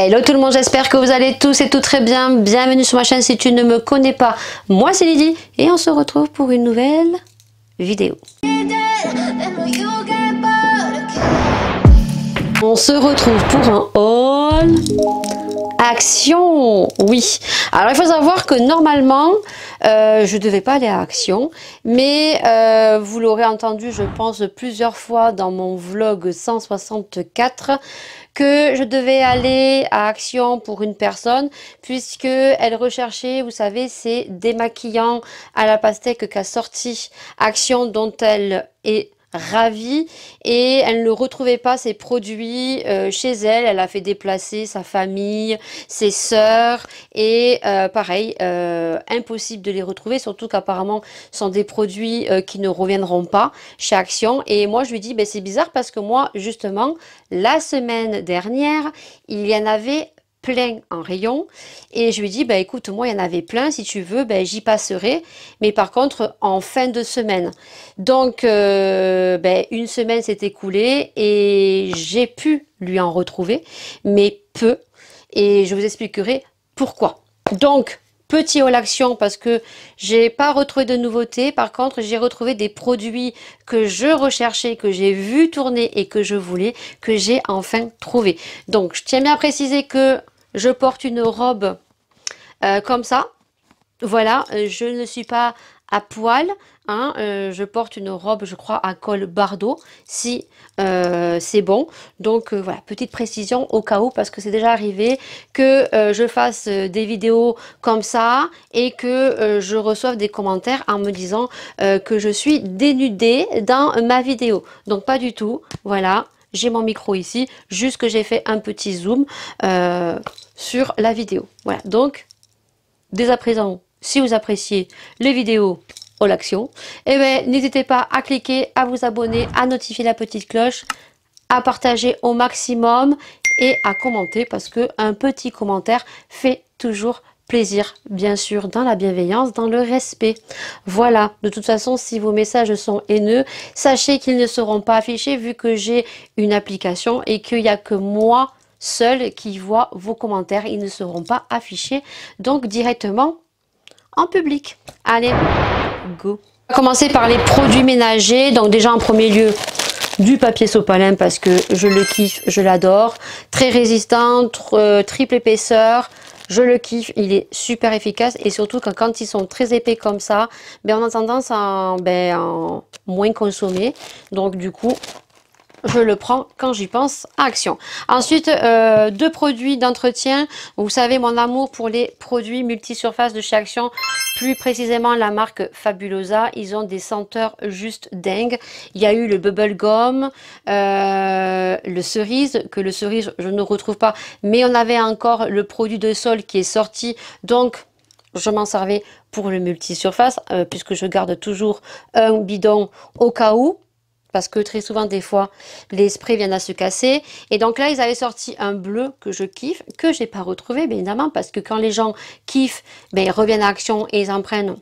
Hello tout le monde, j'espère que vous allez tous et tout très bien. Bienvenue sur ma chaîne si tu ne me connais pas. Moi c'est Lydie et on se retrouve pour une nouvelle vidéo. On se retrouve pour un haul Action Oui Alors il faut savoir que normalement, euh, je ne devais pas aller à Action, mais euh, vous l'aurez entendu, je pense, plusieurs fois dans mon vlog 164, que je devais aller à Action pour une personne puisque elle recherchait, vous savez, ces démaquillants à la pastèque qu'a sorti Action dont elle est ravie et elle ne retrouvait pas ses produits euh, chez elle. Elle a fait déplacer sa famille, ses sœurs et euh, pareil, euh, impossible de les retrouver, surtout qu'apparemment ce sont des produits qui ne reviendront pas chez Action. Et moi je lui dis, mais ben, c'est bizarre parce que moi justement, la semaine dernière, il y en avait plein en rayon. Et je lui dis, bah, écoute, moi, il y en avait plein. Si tu veux, ben j'y passerai. Mais par contre, en fin de semaine. Donc, euh, bah, une semaine s'est écoulée et j'ai pu lui en retrouver, mais peu. Et je vous expliquerai pourquoi. Donc, petit haul l'action parce que j'ai pas retrouvé de nouveautés. Par contre, j'ai retrouvé des produits que je recherchais, que j'ai vu tourner et que je voulais, que j'ai enfin trouvé. Donc, je tiens bien à préciser que je porte une robe euh, comme ça, voilà, euh, je ne suis pas à poil. Hein, euh, je porte une robe, je crois, à col bardo, si euh, c'est bon. Donc voilà, petite précision au cas où, parce que c'est déjà arrivé que je fasse des vidéos comme ça et que je reçoive des commentaires en me disant que je suis dénudée dans ma vidéo. Donc pas du tout, voilà. J'ai mon micro ici, juste que j'ai fait un petit zoom sur la vidéo. Voilà, donc dès à présent, si vous appréciez les vidéos au l'action, eh bien n'hésitez pas à cliquer, à vous abonner, à notifier la petite cloche, à partager au maximum et à commenter parce que un petit commentaire fait toujours plaisir, bien sûr, dans la bienveillance, dans le respect. Voilà, de toute façon, si vos messages sont haineux, sachez qu'ils ne seront pas affichés vu que j'ai une application et qu'il n'y a que moi seul qui vois vos commentaires. Ils ne seront pas affichés, donc directement en public. Allez, go commencer par les produits ménagers. Donc déjà en premier lieu, du papier sopalin parce que je le kiffe, je l'adore. Très résistant, euh, triple épaisseur. Je le kiffe, il est super efficace et surtout quand, quand ils sont très épais comme ça, ben on a tendance à en, ben, en moins consommer. Donc du coup, je le prends quand j'y pense. à Action. Ensuite, euh, deux produits d'entretien. Vous savez mon amour pour les produits multisurface de chez Action, plus précisément la marque Fabulosa. Ils ont des senteurs juste dingues. Il y a eu le bubble gum, euh, le cerise, que le cerise je ne retrouve pas, mais on avait encore le produit de sol qui est sorti. Donc, je m'en servais pour le multisurface, surface euh, puisque je garde toujours un bidon au cas où parce que très souvent des fois l'esprit vient à se casser et donc là ils avaient sorti un bleu que je kiffe que je n'ai pas retrouvé bien évidemment parce que quand les gens kiffent ben, ils reviennent à action et ils en prennent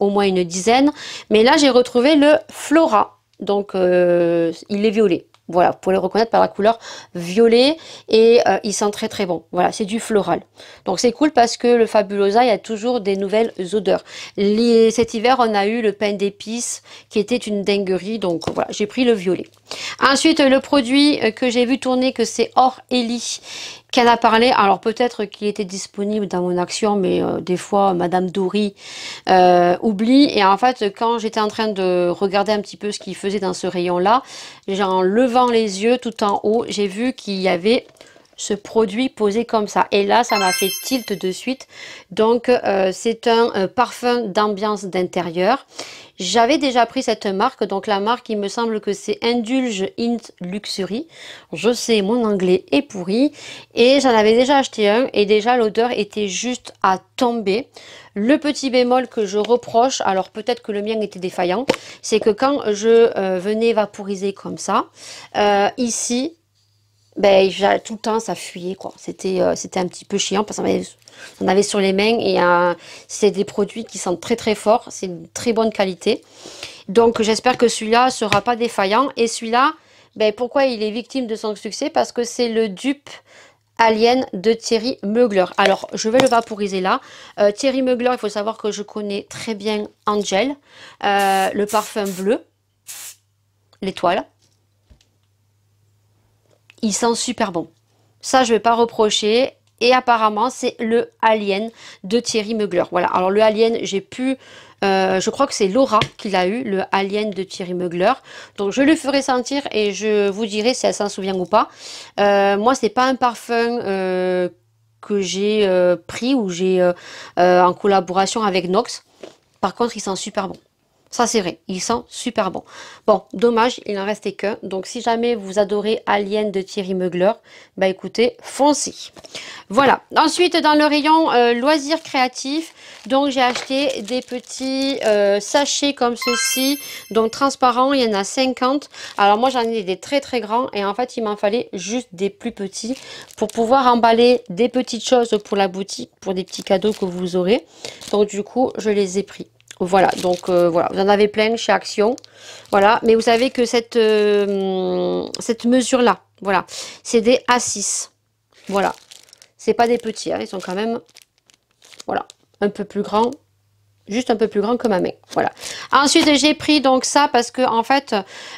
au moins une dizaine mais là j'ai retrouvé le flora donc euh, il est violet voilà, vous pouvez le reconnaître par la couleur violet et euh, il sent très très bon. Voilà, c'est du floral. Donc c'est cool parce que le Fabulosa, il y a toujours des nouvelles odeurs. cet hiver, on a eu le pain d'épices qui était une dinguerie. Donc voilà, j'ai pris le violet. Ensuite, le produit euh, que j'ai vu tourner, que c'est Or Ellie qu'elle a parlé, alors peut-être qu'il était disponible dans mon action, mais euh, des fois Madame Dory euh, oublie. Et en fait, quand j'étais en train de regarder un petit peu ce qu'il faisait dans ce rayon-là, en levant les yeux tout en haut, j'ai vu qu'il y avait ce produit posé comme ça. Et là, ça m'a fait tilt de suite. Donc, euh, c'est un euh, parfum d'ambiance d'intérieur. J'avais déjà pris cette marque, donc la marque, il me semble que c'est Indulge in Luxury. Je sais, mon anglais est pourri. Et j'en avais déjà acheté un et déjà l'odeur était juste à tomber. Le petit bémol que je reproche, alors peut-être que le mien était défaillant, c'est que quand je euh, venais vaporiser comme ça, ici, ben, tout le temps, ça fuyait, quoi. C'était euh, c'était un petit peu chiant parce qu'on avait, on avait sur les mains et euh, c'est des produits qui sentent très très fort, c'est une très bonne qualité. Donc, j'espère que celui-là sera pas défaillant. Et celui-là, ben, pourquoi il est victime de son succès Parce que c'est le dupe Alien de Thierry Mugler. Alors, je vais le vaporiser là. Euh, Thierry Mugler, il faut savoir que je connais très bien Angel, le parfum bleu, l'étoile il sent super bon. Ça, je ne vais pas reprocher. Et apparemment, c'est le Alien de Thierry Mugler. Voilà, alors le Alien, j'ai pu... Euh, je crois que c'est Laura qui l'a eu, le Alien de Thierry Mugler. Donc je le ferai sentir et je vous dirai si elle s'en souvient ou pas. Euh, moi, moi, n'est pas un parfum euh, que j'ai pris ou j'ai en collaboration avec Nox. Par contre, il sent super bon. Ça, c'est vrai. il sent super bon. Bon, dommage, il n'en restait qu'un. Donc, si jamais vous adorez Alien de Thierry Meugler, bah écoutez, foncez. Voilà. Ensuite, dans le rayon euh, loisirs créatifs, donc j'ai acheté des petits euh, sachets comme ceci. Donc, transparents, il y en a 50. Alors, moi, j'en ai des très, très grands. Et en fait, il m'en fallait juste des plus petits pour pouvoir emballer des petites choses pour la boutique, pour des petits cadeaux que vous aurez. Donc, du coup, je les ai pris. Voilà, donc euh, voilà, vous en avez plein chez Action. Voilà, mais vous savez que cette, euh, cette mesure-là, voilà, c'est des A6. Voilà, c'est pas des petits, hein. ils sont quand même, voilà, un peu plus grands juste un peu plus grand que ma main. Voilà. Ensuite, j'ai pris donc ça parce que en fait,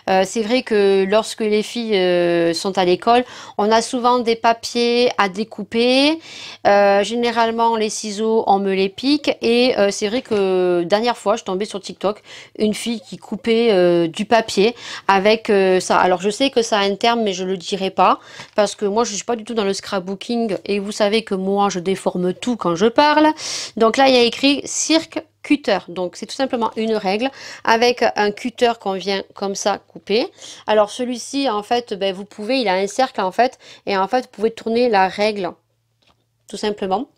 euh, c'est vrai que lorsque les filles euh, sont à l'école, on a souvent des papiers à découper. Euh, généralement, les ciseaux, on me les pique. Et c'est vrai que dernière fois, je tombais sur TikTok, une fille qui coupait du papier avec ça. Alors, je sais que ça a un terme, mais je le dirai pas parce que moi, je suis pas du tout dans le scrapbooking. Et vous savez que moi, je déforme tout quand je parle. Donc là, il y a écrit cirque cutter. Donc c'est tout simplement une règle avec un cutter qu'on vient comme ça couper. Alors celui-ci en fait ben, vous pouvez, il a un cercle en fait et en fait vous pouvez tourner la règle tout simplement.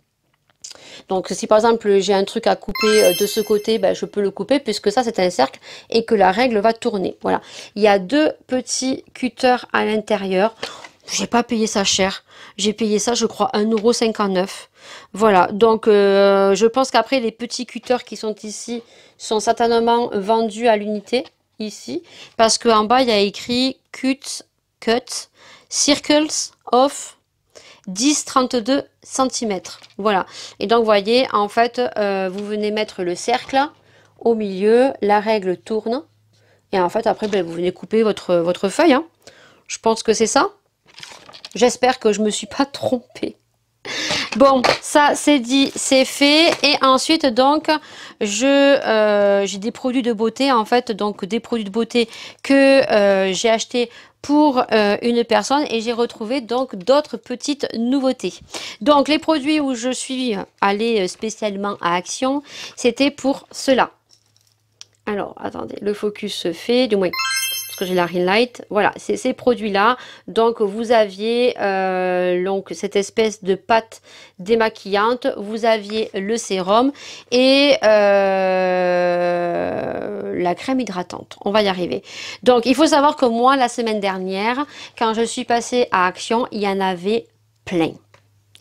Donc si par exemple j'ai un truc à couper euh, de ce côté, ben, je peux le couper puisque ça c'est un cercle et que la règle va tourner. Voilà, il y a deux petits cutters à l'intérieur. J'ai pas payé ça cher. J'ai payé ça, je crois, 1,59€. Voilà, donc euh, je pense qu'après, les petits cutters qui sont ici sont certainement vendus à l'unité, ici. Parce qu'en bas, il y a écrit cut, cut, circles of 10,32 cm. Voilà. Et donc, vous voyez, en fait, euh, vous venez mettre le cercle au milieu, la règle tourne. Et en fait, après, ben, vous venez couper votre, votre feuille. Hein. Je pense que c'est ça. J'espère que je ne me suis pas trompée. Bon, ça c'est dit, c'est fait. Et ensuite, donc, euh, j'ai des produits de beauté, en fait, donc des produits de beauté que euh, j'ai acheté pour euh, une personne et j'ai retrouvé donc d'autres petites nouveautés. Donc, les produits où je suis allée spécialement à Action, c'était pour cela. Alors, attendez, le focus se fait, du moins, j'ai la Ring Light. Voilà, c'est ces produits-là. Donc, vous aviez euh, donc cette espèce de pâte démaquillante. Vous aviez le sérum et euh, la crème hydratante. On va y arriver. Donc, il faut savoir que moi, la semaine dernière, quand je suis passée à Action, il y en avait plein.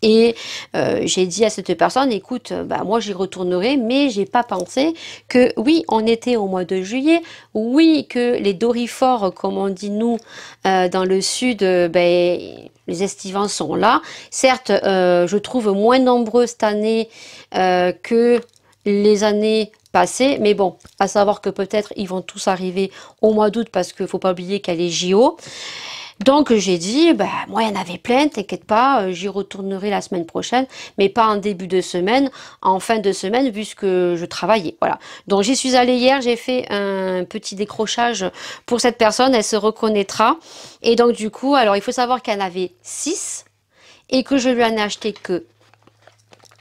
Et euh, j'ai dit à cette personne, écoute, euh, bah, moi j'y retournerai, mais j'ai pas pensé que oui, on était au mois de juillet, oui, que les dorifors, comme on dit nous, euh, dans le sud, ben, les estivants sont là. Certes, je trouve moins nombreux cette année que les années passées, mais bon, à savoir que peut-être ils vont tous arriver au mois d'août parce qu'il ne faut pas oublier qu'elle est JO. Donc j'ai dit, bah, moi il y en avait plein, t'inquiète pas, euh, j'y retournerai la semaine prochaine, mais pas en début de semaine, en fin de semaine, puisque je travaillais. Voilà. Donc j'y suis allée hier, j'ai fait un petit décrochage pour cette personne, elle se reconnaîtra. Et donc du coup, alors il faut savoir qu'elle avait 6 et que je lui en ai acheté que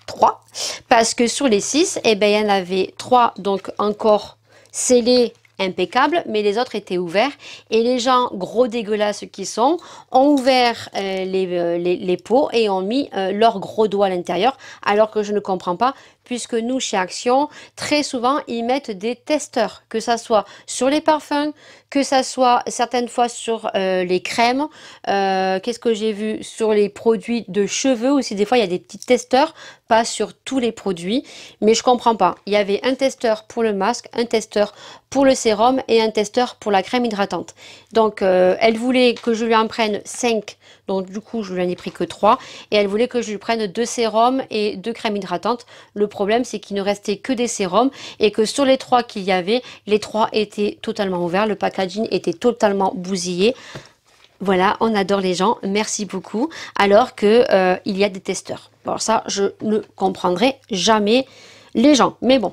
3, parce que sur les 6, eh ben, il y en avait 3, donc encore scellés impeccable, mais les autres étaient ouverts. Et les gens, gros dégueulasses qui sont, ont ouvert euh, euh, les, les, et ont mis euh, leur gros doigts à l'intérieur, alors que je ne comprends pas puisque nous, chez Action, très souvent, ils mettent des testeurs, que ça soit sur les parfums, que ça soit certaines fois sur euh, les crèmes, euh, qu'est-ce que j'ai vu sur les produits de cheveux aussi, des fois il y a des petits testeurs, pas sur tous les produits, mais je comprends pas. Il y avait un testeur pour le masque, un testeur pour le sérum et un testeur pour la crème hydratante. Donc euh, elle voulait que je lui en prenne 5, donc du coup je lui en ai pris que 3, et elle voulait que je lui prenne deux sérums et deux crèmes hydratantes. Le problème, c'est qu'il ne restait que des sérums et que sur les trois qu'il y avait, les trois étaient totalement ouverts. Le packaging était totalement bousillé. Voilà, on adore les gens, merci beaucoup. Alors que euh, il y a des testeurs. Bon, ça, je ne comprendrai jamais les gens. Mais bon,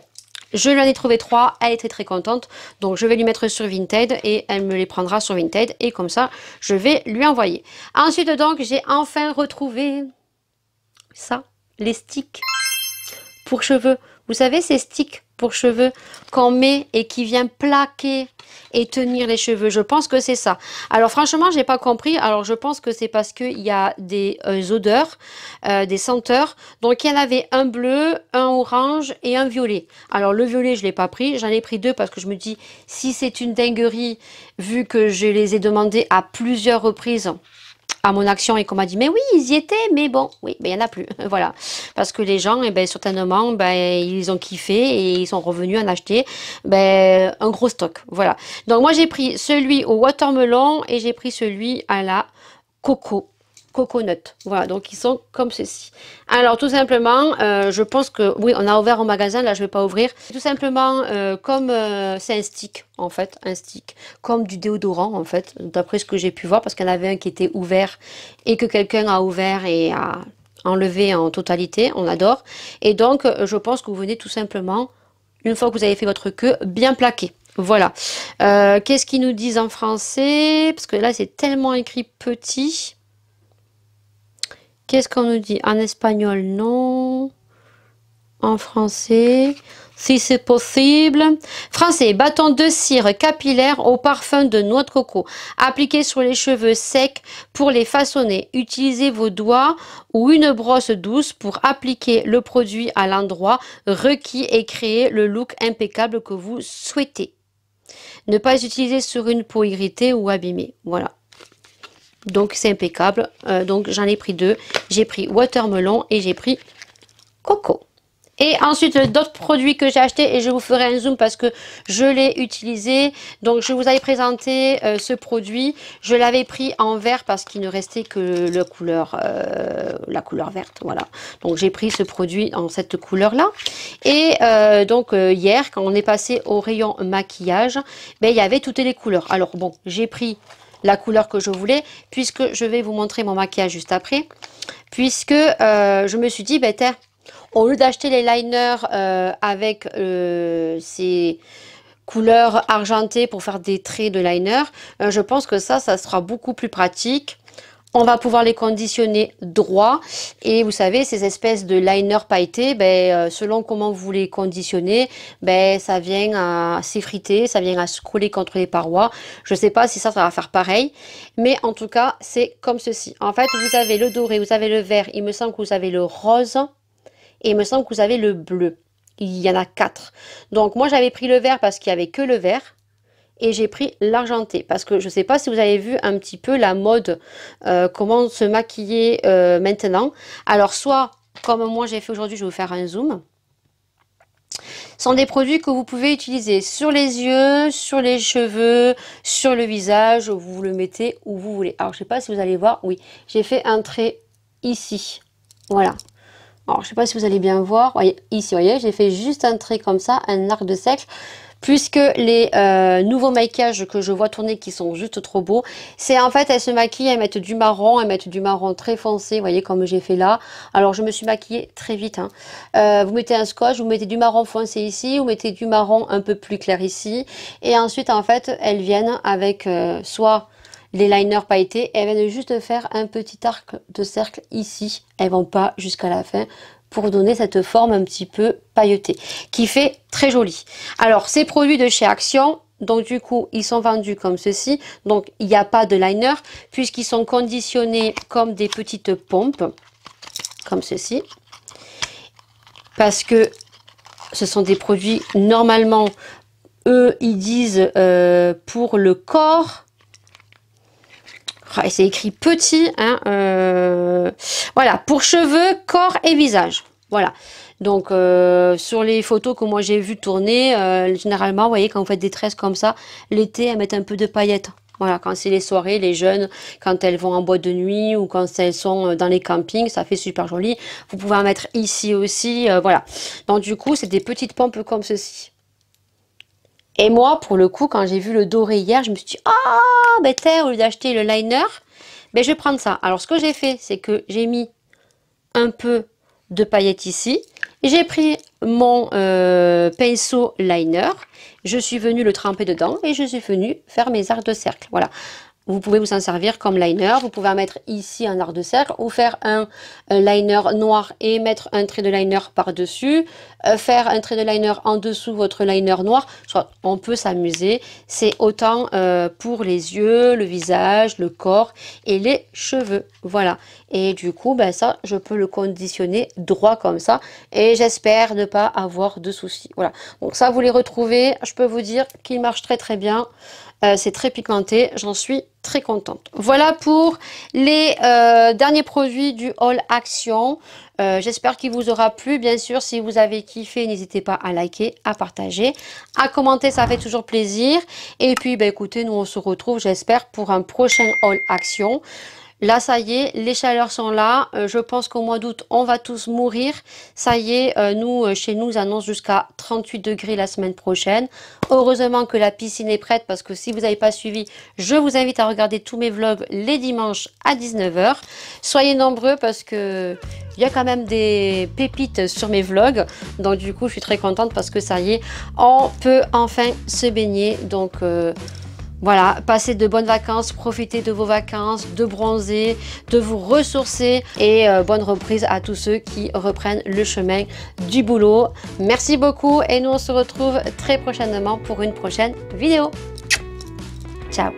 je lui en ai trouvé trois, elle était très contente. Donc je vais lui mettre sur Vinted et elle me les prendra sur Vinted. Et comme ça, je vais lui envoyer. Ensuite donc, j'ai enfin retrouvé ça, les sticks pour cheveux. Vous savez, ces sticks pour cheveux qu'on met et qui vient plaquer et tenir les cheveux. Je pense que c'est ça. Alors franchement, je j'ai pas compris. Alors je pense que c'est parce qu'il y a des euh, odeurs, euh, des senteurs. Donc il y en avait un bleu, un orange et un violet. Alors le violet, je l'ai pas pris. J'en ai pris deux parce que je me dis, si c'est une dinguerie, vu que je les ai demandés à plusieurs reprises, à mon action et qu'on m'a dit mais oui ils y étaient mais bon oui mais ben, il n'y en a plus voilà parce que les gens et eh ben, certainement ben ils ont kiffé et ils sont revenus en acheter ben un gros stock voilà donc moi j'ai pris celui au watermelon et j'ai pris celui à la coco coconut. Voilà, donc ils sont comme ceci. Alors tout simplement, euh, je pense que, oui, on a ouvert au magasin, là je ne vais pas ouvrir. Tout simplement, euh, comme euh, c'est un stick, en fait, un stick, comme du déodorant, en fait, d'après ce que j'ai pu voir, parce qu'il y en avait un qui était ouvert et que quelqu'un a ouvert et a enlevé en totalité, on adore. Et donc, je pense que vous venez tout simplement, une fois que vous avez fait votre queue, bien plaqué. Voilà. Qu'est-ce qu'ils nous disent en français Parce que là, c'est tellement écrit petit. Qu'est-ce qu'on nous dit En espagnol, non. En français, si c'est possible. Français, bâton de cire capillaire au parfum de noix de coco. Appliquez sur les cheveux secs pour les façonner. Utilisez vos doigts ou une brosse douce pour appliquer le produit à l'endroit requis et créer le look impeccable que vous souhaitez. Ne pas utiliser sur une peau irritée ou abîmée. Voilà. Donc c'est impeccable. Euh, donc j'en ai pris deux. J'ai pris watermelon et j'ai pris coco. Et ensuite, d'autres produits que j'ai achetés, et je vous ferai un zoom parce que je l'ai utilisé. Donc, je vous avais présenté euh, ce produit. Je l'avais pris en vert parce qu'il ne restait que couleur, euh, la couleur verte. Voilà. Donc, j'ai pris ce produit en cette couleur-là. Et donc, hier, quand on est passé au rayon maquillage, ben, il y avait toutes les couleurs. Alors, bon, j'ai pris la couleur que je voulais, puisque je vais vous montrer mon maquillage juste après, puisque euh, je me suis dit, ben, au lieu d'acheter les liners euh, avec euh, ces couleurs argentées pour faire des traits de liner, je pense que ça, ça sera beaucoup plus pratique on va pouvoir les conditionner droit. Et vous savez, ces espèces de liner pailletés, ben, euh, selon comment vous les conditionnez, ben, ça vient à s'effriter, ça vient à se coller contre les parois. Je ne sais pas si ça, ça va faire pareil. Mais en tout cas, c'est comme ceci. En fait, vous avez le doré, vous avez le vert. Il me semble que vous avez le rose. Et il me semble que vous avez le bleu. Il y en a quatre. Donc, moi, j'avais pris le vert parce qu'il n'y avait que le vert et j'ai pris l'argenté parce que je ne sais pas si vous avez vu un petit peu la mode, euh, comment se maquiller euh, maintenant. Alors soit, comme moi j'ai fait aujourd'hui, je vais vous faire un zoom. Ce sont des produits que vous pouvez utiliser sur les yeux, sur les cheveux, sur le visage, vous le mettez où vous voulez. Alors je ne sais pas si vous allez voir, oui, j'ai fait un trait ici, voilà. Alors je ne sais pas si vous allez bien voir, Ici, ici, voyez, j'ai fait juste un trait comme ça, un arc de cercle puisque les euh, nouveaux maquillages que je vois tourner qui sont juste trop beaux, c'est en fait elles se maquillent, elles mettent du marron, elles mettent du marron très foncé, vous voyez comme j'ai fait là. Alors je me suis maquillée très vite. Hein. Euh, vous mettez un scotch, vous mettez du marron foncé ici, vous mettez du marron un peu plus clair ici, et ensuite en fait elles viennent avec euh, soit les liners pailletés, elles viennent juste faire un petit arc de cercle ici. Elles vont pas jusqu'à la fin pour donner cette forme un petit peu pailletée, qui fait très joli Alors, ces produits de chez Action, donc du coup, ils sont vendus comme ceci. Donc, il n'y a pas de liner, puisqu'ils sont conditionnés comme des petites pompes, comme ceci. Parce que ce sont des produits, normalement, eux, ils disent euh, pour le corps, ah, c'est écrit petit. Hein, euh, voilà, pour cheveux, corps et visage. Voilà. Donc, euh, sur les photos que moi j'ai vues tourner, euh, généralement, vous voyez, quand vous faites des tresses comme ça, l'été, elles mettent un peu de paillettes. Voilà, quand c'est les soirées, les jeunes, quand elles vont en boîte de nuit ou quand elles sont dans les campings, ça fait super joli. Vous pouvez en mettre ici aussi, voilà. Donc, du coup, c'est des petites pompes comme ceci. Et moi, pour le coup, quand j'ai vu le doré hier, je me suis dit, ah, ben, au lieu d'acheter le liner, ben, je vais prendre ça. Alors, ce que j'ai fait, c'est que j'ai mis un peu de paillettes ici. J'ai pris mon euh, pinceau liner. Je suis venue le tremper dedans et je suis venue faire mes arcs de cercle. Voilà. Vous pouvez vous en servir comme liner. Vous pouvez en mettre ici un art de cercle ou faire un, liner noir et mettre un trait de liner par-dessus. Euh, faire un trait de liner en dessous votre liner noir. Soit on peut s'amuser. C'est autant euh, pour les yeux, le visage, le corps et les cheveux. Voilà. Et du coup, ben ça, je peux le conditionner droit comme ça. Et j'espère ne pas avoir de soucis. Voilà. Donc ça, vous les retrouvez. Je peux vous dire qu'il marche très très bien. Euh, c'est très pigmenté, j'en suis très contente. Voilà pour les euh, derniers produits du Haul Action. Euh, j'espère qu'il vous aura plu. Bien sûr, si vous avez kiffé, n'hésitez pas à liker, à partager, à commenter, ça fait toujours plaisir. Et puis, bah, écoutez, nous on se retrouve, j'espère, pour un prochain Haul Action. Là, ça y est, les chaleurs sont là. Euh, je pense qu'au mois d'août, on va tous mourir. Ça y est, euh, nous, euh, chez nous, annonce annoncent jusqu'à 38 degrés la semaine prochaine. Heureusement que la piscine est prête parce que si vous n'avez pas suivi, je vous invite à regarder tous mes vlogs les dimanches à 19h. Soyez nombreux parce que il y a quand même des pépites sur mes vlogs. Donc du coup, je suis très contente parce que ça y est, on peut enfin se baigner. Donc... Voilà, passez de bonnes vacances, profitez de vos vacances, de bronzer, de vous ressourcer et euh, bonne reprise à tous ceux qui reprennent le chemin du boulot. Merci beaucoup et nous on se retrouve très prochainement pour une prochaine vidéo. Ciao